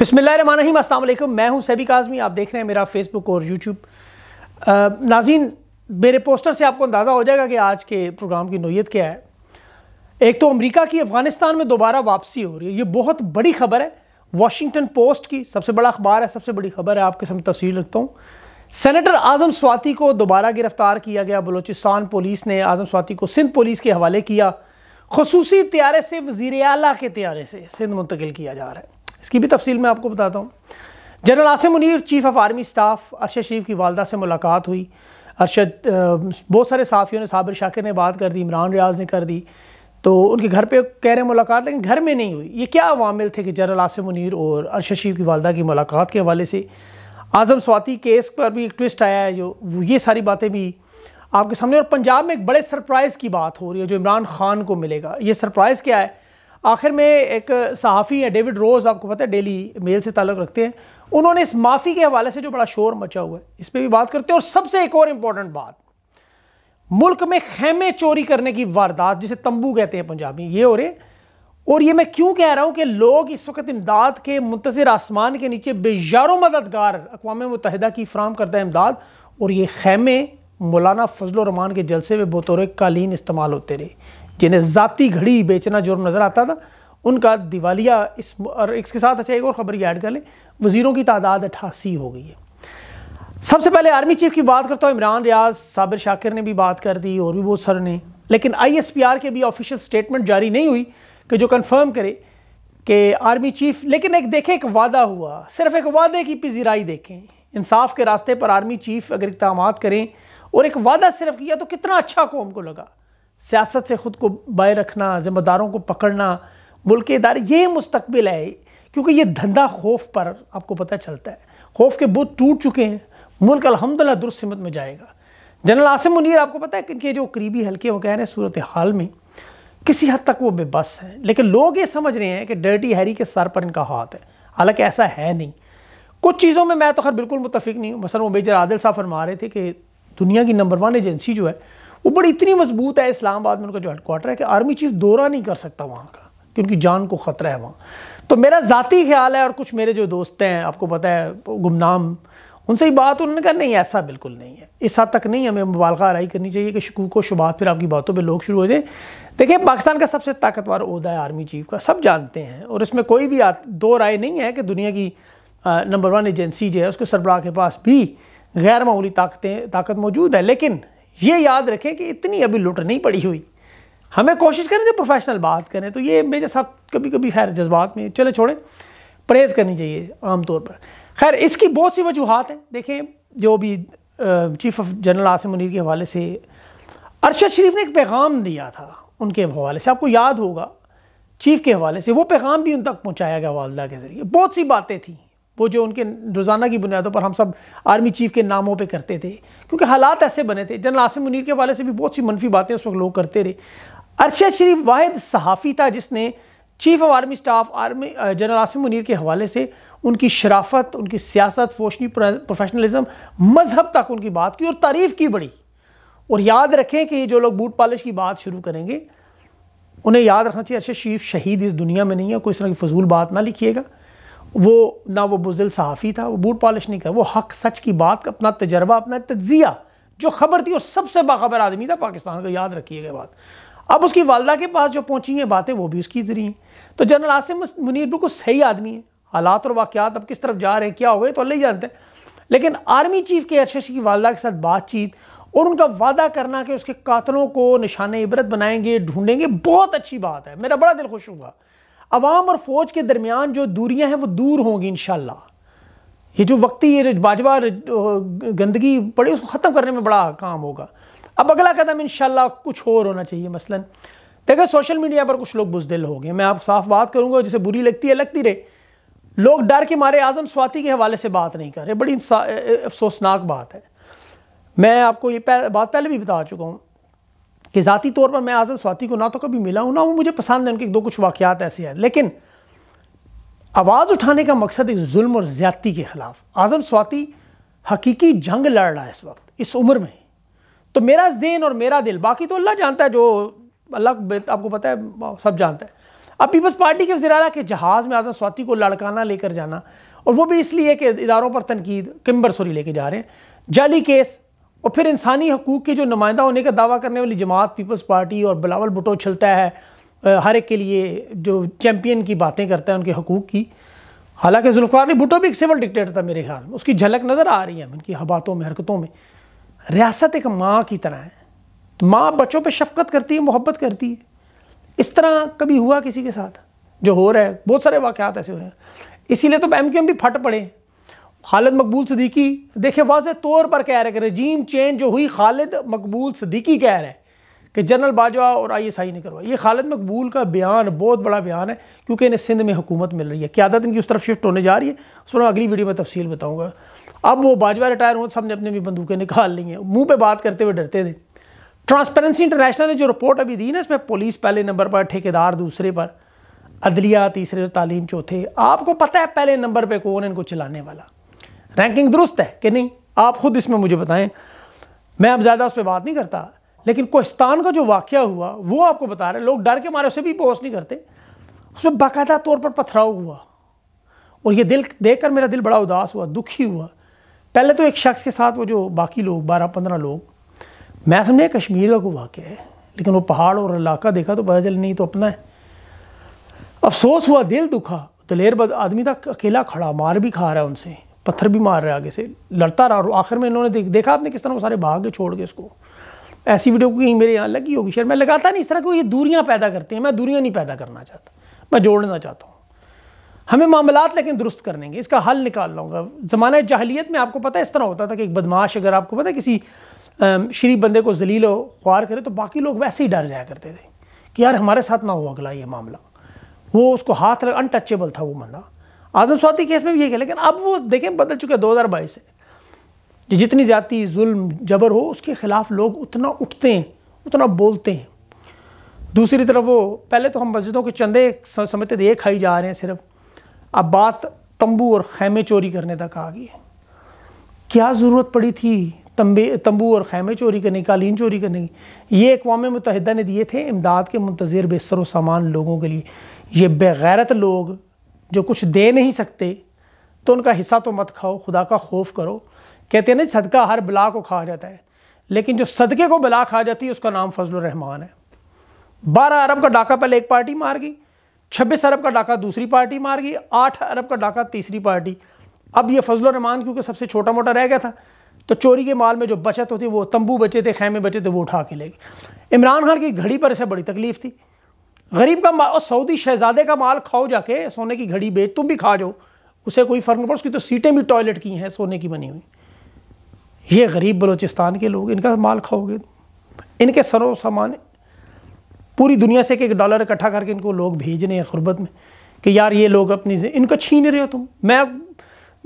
बसमिलीम अल्लाम मैं हूं सैबिक आज़मी आप देख रहे हैं मेरा फेसबुक और यूट्यूब नाजीन मेरे पोस्टर से आपको अंदाज़ा हो जाएगा कि आज के प्रोग्राम की नोयत क्या है एक तो अमेरिका की अफ़गानिस्तान में दोबारा वापसी हो रही है ये बहुत बड़ी खबर है वाशिंगटन पोस्ट की सबसे बड़ा अखबार है सबसे बड़ी खबर है आपके सामने तस्वीर रखता हूँ सैनटर आज़म स्वाति को दोबारा गिरफ़्तार किया गया बलोचिस्तान पुलिस ने आज़म स्वाति को सिंध पुलिस के हवाले किया खसूसी त्यारे से वजीर अला के त्यारे से सिंध मुंतकिल किया जा रहा है इसकी भी तफसील मैं आपको बताता हूँ general Asim Munir chief of army staff Arshad Sharif की वालदा से मुलाकात हुई अरशद बहुत सारे साफ़ियों ने साबिर शाकिर ने बात कर दी इमरान रियाज ने कर दी तो उनके घर पे कह रहे मुलाकात लेकिन घर में नहीं हुई ये क्या वामिल थे कि जनरल आसिम मुनीर और अरशद शरीफ की वालदा की मुलाकात के हवाले से आज़म स्वाति केस पर भी एक ट्विस्ट आया है जो ये सारी बातें भी आपके सामने और पंजाब में एक बड़े सरप्राइज़ की बात हो रही है जो इमरान खान को मिलेगा ये सरप्राइज़ क्या है आखिर में एक सहाफ़ी हैं डेविड रोज़ आपको पता है डेली मेल से ताल्लुक़ रखते हैं उन्होंने इस माफ़ी के हवाले से जो बड़ा शोर मचा हुआ है इस पर भी बात करते हैं और सबसे एक और इम्पॉर्टेंट बात मुल्क में खेमे चोरी करने की वारदात जिसे तंबू कहते हैं पंजाबी ये हो रहे और ये मैं क्यों कह रहा हूँ कि लोग इस वक्त इमदाद के मुंतजर आसमान के नीचे बेजारों मददगार अकवा मुतहदा की फ्राहम करता है इमदाद और ये खेमे मौलाना फजल रमान के जलसे में बतौर कालीन इस्तेमाल होते रहे जिन्हें ज़ाती घड़ी बेचना जुर्म नज़र आता था उनका दिवालिया इस और इसके साथ अच्छा एक और ख़बर ऐड कर लें वज़ीरों की तादाद अठासी हो गई है सबसे पहले आर्मी चीफ की बात करता हूँ इमरान रियाज साबिर शाकिर ने भी बात कर दी और भी बहुत सर ने लेकिन आईएसपीआर के भी ऑफिशियल स्टेटमेंट जारी नहीं हुई कि जो कंफर्म करे कि आर्मी चीफ लेकिन एक देखें एक वादा हुआ सिर्फ एक वादे की पिजीराई देखें इंसाफ के रास्ते पर आर्मी चीफ अगर इकदाम करें और एक वादा सिर्फ किया तो कितना अच्छा कौम को लगा सियासत से ख़ुद को बाय रखना ज़िम्मेदारों को पकड़ना मुल्क के इदारे ये मुस्तबिल है क्योंकि ये धंधा खौफ पर आपको पता चलता है खौफ के बुत टूट चुके हैं मुल्क अलहमदिल्ला दुरुस्त सिमत में जाएगा जनरल आसिम मुनीर आपको पता है कि जो करीबी हल्के रहे हैं सूरत हाल में किसी हद तक वो बेबस हैं लेकिन लोग ये समझ रहे हैं कि डर्टी हैरी के सर पर इनका हाथ है हालांकि ऐसा है नहीं कुछ चीज़ों में मैं तो खैर बिल्कुल मुतफिक नहीं हूँ मसलन वो मेजर आदिल साहब फरमा रहे थे कि दुनिया की नंबर वन एजेंसी जो है वो बड़ी इतनी मजबूत है इस्लामाबाद में उनका जो हेडकोार्टर है कि आर्मी चीफ दौरा नहीं कर सकता वहाँ का क्योंकि जान को ख़तरा है वहाँ तो मेरा ज़ाती ख्याल है और कुछ मेरे जो दोस्त हैं आपको पता है गुमनाम उनसे ही बात उन्होंने कहा नहीं ऐसा बिल्कुल नहीं है इस हद तक नहीं हमें मुबालका आरई करनी चाहिए कि शकूक को शुबात फिर आपकी बातों पर लोग शुरू हो जाए देखिए पाकिस्तान का सबसे ताकतवर अहदा है आर्मी चीफ का सब जानते हैं और इसमें कोई भी दो राय नहीं है कि दुनिया की नंबर वन एजेंसी जो है उसके सरबराह के पास भी गैर मामूली ताकतें ताकत मौजूद है लेकिन ये याद रखें कि इतनी अभी लुट नहीं पड़ी हुई हमें कोशिश करें जब प्रोफेशनल बात करें तो ये मेरे साथ कभी कभी खैर जज्बात में चले छोड़ें परहेज़ करनी चाहिए आमतौर पर खैर इसकी बहुत सी वजूहत हैं देखें जो भी chief of general Asim Munir के हवाले से अरशद शरीफ ने एक पैगाम दिया था उनके हवाले से आपको याद होगा चीफ के हवाले से वो पैगाम भी उन तक पहुँचाया गया वालदा के ज़रिए बहुत सी बातें थी वो जो उनके रोज़ाना की बुनियादों पर हम सब आर्मी चीफ के नामों पे करते थे क्योंकि हालात ऐसे बने थे जनरल आसिम मुनीर के हवाले से भी बहुत सी मनफी बातें उस वक्त लोग करते रहे अरशद शरीफ वाहिद सहाफ़ी था जिसने chief of army staff army general Asim Munir के हवाले से उनकी शराफत उनकी सियासत फोशनी प्रोफेशनलिज्म मजहब तक उनकी बात की और तारीफ़ की बड़ी और याद रखें कि जो लोग बूट पॉलिश की बात शुरू करेंगे उन्हें याद रखना चाहिए अरशद शरीफ शहीद इस दुनिया में नहीं है कोई इस तरह की फजूल बात ना लिखिएगा वो ना वो बुजिल सहाफ़ी था वो बूट पॉलिश नहीं कर वो हक सच की बात अपना तजर्बा अपना तजिया जो खबर थी वो सबसे बाखबर आदमी था पाकिस्तान को याद रखिएगा बात अब उसकी वालदा के पास जो पहुंची हैं बातें वो भी उसकी इधर ही हैं तो जनरल आसिम मुनीर बिल्कुल सही आदमी है हालात और वाक़ात अब किस तरफ जा रहे हैं क्या हो गए तो अल्लाह जानते हैं लेकिन आर्मी चीफ के एस की वालदा के साथ बातचीत और उनका वादा करना कि उसके कातलों को निशान इबरत बनाएंगे ढूंढेंगे बहुत अच्छी बात है मेरा बड़ा दिल खुश हुआ अवाम और फौज के दरमियान जो दूरियां हैं वो दूर होंगी इन ये जो वक्ती ये बाजवा गंदगी पड़ी उसको ख़त्म करने में बड़ा काम होगा अब अगला कदम इन कुछ और होना चाहिए मसलन देखो सोशल मीडिया पर कुछ लोग बुजदिल हो गए मैं आप साफ बात करूंगा जिसे बुरी लगती है लगती रहे लोग डर के मारे आज़म स्वाति के हवाले से बात नहीं कर रहे बड़ी अफसोसनाक बात है मैं आपको ये पह, बात पहले भी बता चुका हूँ कि ज़ाती तौर पर मैं आज़म स्वाति को ना तो कभी मिला हूँ ना वो मुझे पसंद है उनके दो कुछ वाक़ात ऐसे हैं लेकिन आवाज़ उठाने का मकसद एक जुल्म और ज़्यादती के ख़िलाफ़ आज़म स्वाति हकीकी जंग लड़ रहा है इस वक्त इस उम्र में तो मेरा जेन और मेरा दिल बाकी तो अल्लाह जानता है जो अल्लाह आपको पता है सब जानता है अब पीपल्स पार्टी के वजरा के जहाज़ में आज़म स्वाति को लड़काना लेकर जाना और वो भी इसलिए कि इदारों पर तनकीद किम्बर सोरी लेके जा रहे हैं जाली केस और फिर इंसानी हकूक़ के जो नुमाइंदा होने का दावा करने वाली जमात पीपल्स पार्टी और बिलावल भुटो छलता है हर एक के लिए जो चैम्पियन की बातें करता है उनके हकूक़ की हालांकि जुल्फ़ार भुटो भी एक सिविल डिक्टेटर था मेरे ख्याल में उसकी झलक नज़र आ रही है उनकी हबातों में हरकतों में रियासत एक माँ की तरह है तो माँ बच्चों पर शफकत करती है मोहब्बत करती है इस तरह कभी हुआ किसी के साथ जो हो रहा है बहुत सारे वाक़ात ऐसे हो रहे हैं इसीलिए तो एम क्यू एम भी फट पड़े खालिद मकबूल सदीकी देखे वाज तौर पर कह रहे कि रजीम चेंज जो हुई खालिद मकबूल सदीकी कह रहे हैं कि जनरल बाजवा और आई एस आई ने करवाई ये खालिद मकबूल का बयान बहुत बड़ा बयान है क्योंकि इन्हें सिंध में हुकूमत मिल रही है क्यादत इनकी उस तरफ शिफ्ट होने जा रही है उस पर मैं अगली वीडियो में तफसील बताऊँगा अब वो बाजवा रिटायर हुए सब ने अपने भी बंदूकें निकाल ली हैं मुँह पर बात करते हुए डरते थे ट्रांसपेरेंसी इंटरनेशनल ने जो रिपोर्ट अभी दी ना इसमें पुलिस पहले नंबर पर ठेकेदार दूसरे पर अदलिया तीसरे तालीम चौथे आपको पता है पहले नंबर पर कौन इनको चलाने वाला रैंकिंग दुरुस्त है कि नहीं आप खुद इसमें मुझे बताएं मैं अब ज़्यादा उस पर बात नहीं करता लेकिन कोहिस्तान का जो वाक्य हुआ वो आपको बता रहे लोग डर के मारे उसे भी पोस्ट नहीं करते उसमें बाकायदा तौर पर पथराव हुआ और ये दिल देख कर मेरा दिल बड़ा उदास हुआ दुखी हुआ पहले तो एक शख्स के साथ वो जो बाकी लोग बारह पंद्रह लोग मैं समझा कश्मीर का कोई वाक्य है लेकिन वो पहाड़ और इलाका देखा तो पता चल नहीं तो अपना है अफसोस हुआ दिल दुखा दलेर बद आदमी था अकेला खड़ा मार भी खा रहा है उनसे पत्थर भी मार रहे आगे से लड़ता रहा और आखिर में इन्होंने देख, देखा आपने किस तरह वो सारे भाग के छोड़ के इसको ऐसी वीडियो कहीं मेरे यहाँ लगी होगी शेयर मैं लगाता नहीं इस तरह की ये दूरियाँ पैदा करते हैं मैं दूरियाँ नहीं पैदा करना चाहता मैं जोड़ना चाहता हूँ हमें मामला लेकिन दुरुस्त करने के इसका हल निकाल लूँगा ज़माना जहलीत में आपको पता है इस तरह होता था कि एक बदमाश अगर आपको पता है किसी शरीफ बंदे को जलील ख्वार करे तो बाकी लोग वैसे ही डर जाया करते थे कि यार हमारे साथ ना हो अगला ये मामला वो उसको हाथ अनटचेबल था वो बंदा आजम स्वाति केस में भी यही है लेकिन अब वो देखें बदल चुके हैं दो हज़ार बाईस से जितनी जाति जुल्म जबर हो उसके ख़िलाफ़ लोग उतना उठते हैं उतना बोलते हैं दूसरी तरफ वो पहले तो हम मस्जिदों के चंदे समझते थे ये खाई जा रहे हैं सिर्फ अब बात तंबू और खैमे चोरी करने तक आ गई है क्या ज़रूरत पड़ी थी तंबे तंबू और खैमे चोरी करने कालीन चोरी करने की ये अकवा मुतहदा ने दिए थे इमदाद के मुंतजिर बेसर सामान लोगों के लिए ये बेगैरत लोग जो कुछ दे नहीं सकते तो उनका हिस्सा तो मत खाओ खुदा का खौफ करो कहते हैं ना सदका हर बला को खा जाता है लेकिन जो सदके को बला खा जाती है उसका नाम फजल रहमान है बारह अरब का डाका पहले एक पार्टी मार गई छब्बीस अरब का डाका दूसरी पार्टी मार गई आठ अरब का डाका तीसरी पार्टी अब ये फजल रहमान क्योंकि सबसे छोटा मोटा रह गया था तो चोरी के माल में जो बचत होती वो तंबू बचे थे खैमे बचे थे वो उठा के ले गए इमरान खान की घड़ी पर इसे बड़ी तकलीफ थी गरीब का माल सऊदी शहजादे का माल खाओ जाके सोने की घड़ी बेच तुम भी खा जाओ उसे कोई फ़र्क नहीं पड़ उसकी तो सीटें भी टॉयलेट की हैं सोने की बनी हुई ये गरीब बलोचिस्तान के लोग इनका माल खाओगे इनके सरो सामान पूरी दुनिया से एक डॉलर इकट्ठा करके इनको लोग भेज रहे हैं गुर्बत में कि यार ये लोग अपनी इनको छीन रहे हो तुम मैं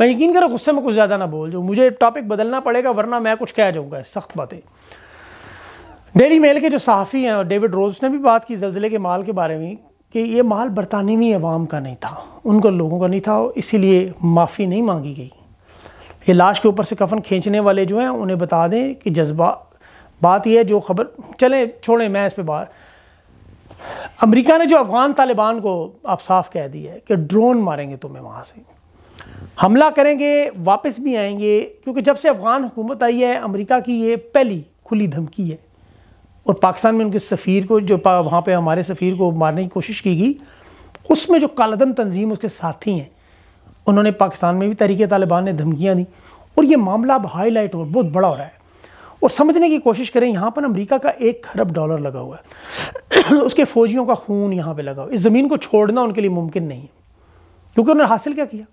मैं यकीन करो गुस्से में कुछ ज़्यादा ना बोल जो मुझे टॉपिक बदलना पड़ेगा वरना मैं कुछ कह जाऊँगा सख्त बातें डेली मेल के जो सहाफ़ी हैं और डेविड रोज ने भी बात की जलजिले के माल के बारे में कि ये माल बरतानवी अवाम का नहीं था उनको लोगों का नहीं था इसीलिए माफ़ी नहीं मांगी गई ये लाश के ऊपर से कफन खींचने वाले जो हैं उन्हें बता दें कि जज्बा बात यह है जो खबर चलें छोड़ें मैं इस पर बात अमरीका ने जो अफ़गान तालिबान को आप साफ कह दिया है कि ड्रोन मारेंगे तुम्हें वहाँ से हमला करेंगे वापस भी आएंगे क्योंकि जब से अफ़गान हुकूमत आई है अमरीका की ये पहली खुली धमकी है और पाकिस्तान में उनके सफ़ीर को जो वहाँ पर हमारे सफ़ीर को मारने की कोशिश की गई उसमें जो कालदन तंजीम उसके साथी हैं उन्होंने पाकिस्तान में भी तहरीक तालिबान ने धमकियाँ दी और ये मामला अब हाईलाइट हो बहुत बड़ा हो रहा है और समझने की कोशिश करें यहाँ पर अमेरिका का एक खरब डॉलर लगा हुआ है उसके फौजियों का खून यहाँ पर लगा हुआ इस ज़मीन को छोड़ना उनके लिए मुमकिन नहीं है क्योंकि उन्होंने हासिल क्या किया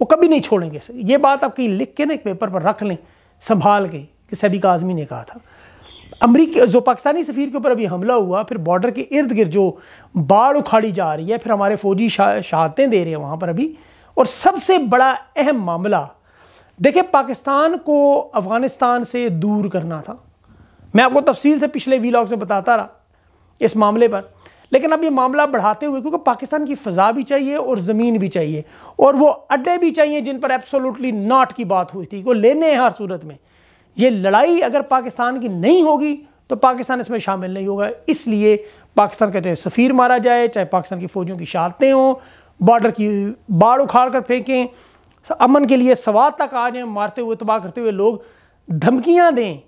वो कभी नहीं छोड़ेंगे ये बात आप कहीं लिख के ना एक पेपर पर रख लें संभाल के कि सभी आजमी ने कहा था अमरीकी जो पाकिस्तानी सफ़ीर के ऊपर अभी हमला हुआ फिर बॉर्डर के इर्द गिर्द जो बाढ़ उखाड़ी जा रही है फिर हमारे फौजी शा, शहादतें दे रहे हैं वहाँ पर अभी और सबसे बड़ा अहम मामला देखिए पाकिस्तान को अफ़गानिस्तान से दूर करना था मैं आपको तफसील से पिछले वीलॉग्स में बताता रहा इस मामले पर लेकिन अब ये मामला बढ़ाते हुए क्योंकि पाकिस्तान की फ़जा भी चाहिए और ज़मीन भी चाहिए और वो अड्डे भी चाहिए जिन पर एब्सोलूटली नाट की बात हुई थी वो लेने हैं हर सूरत में ये लड़ाई अगर पाकिस्तान की नहीं होगी तो पाकिस्तान इसमें शामिल नहीं होगा इसलिए पाकिस्तान का चाहे सफ़ीर मारा जाए चाहे पाकिस्तान की फ़ौजों की शहादतें हों बॉर्डर की बाढ़ उखाड़ कर फेंकें अमन के लिए सवाद तक आ जाएँ मारते हुए तबाह करते हुए लोग धमकियाँ दें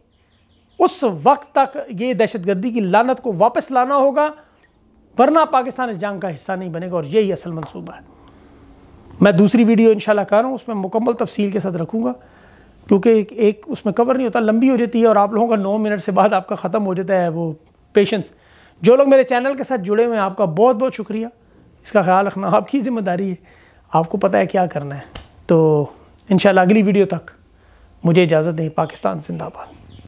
उस वक्त तक ये दहशतगर्दी की लानत को वापस लाना होगा वरना पाकिस्तान इस जंग का हिस्सा नहीं बनेगा और यही असल मनसूबा है मैं दूसरी वीडियो इंशाल्लाह कर रहा हूँ उसमें मुकम्मल तफसील के साथ रखूँगा क्योंकि एक, एक उसमें कवर नहीं होता लंबी हो जाती है और आप लोगों का नौ मिनट से बाद आपका ख़त्म हो जाता है वो पेशेंस जो लोग मेरे चैनल के साथ जुड़े हुए हैं आपका बहुत बहुत शुक्रिया इसका ख्याल रखना आपकी ज़िम्मेदारी है आपको पता है क्या करना है तो इन अगली वीडियो तक मुझे इजाज़त दें पाकिस्तान जिंदाबाद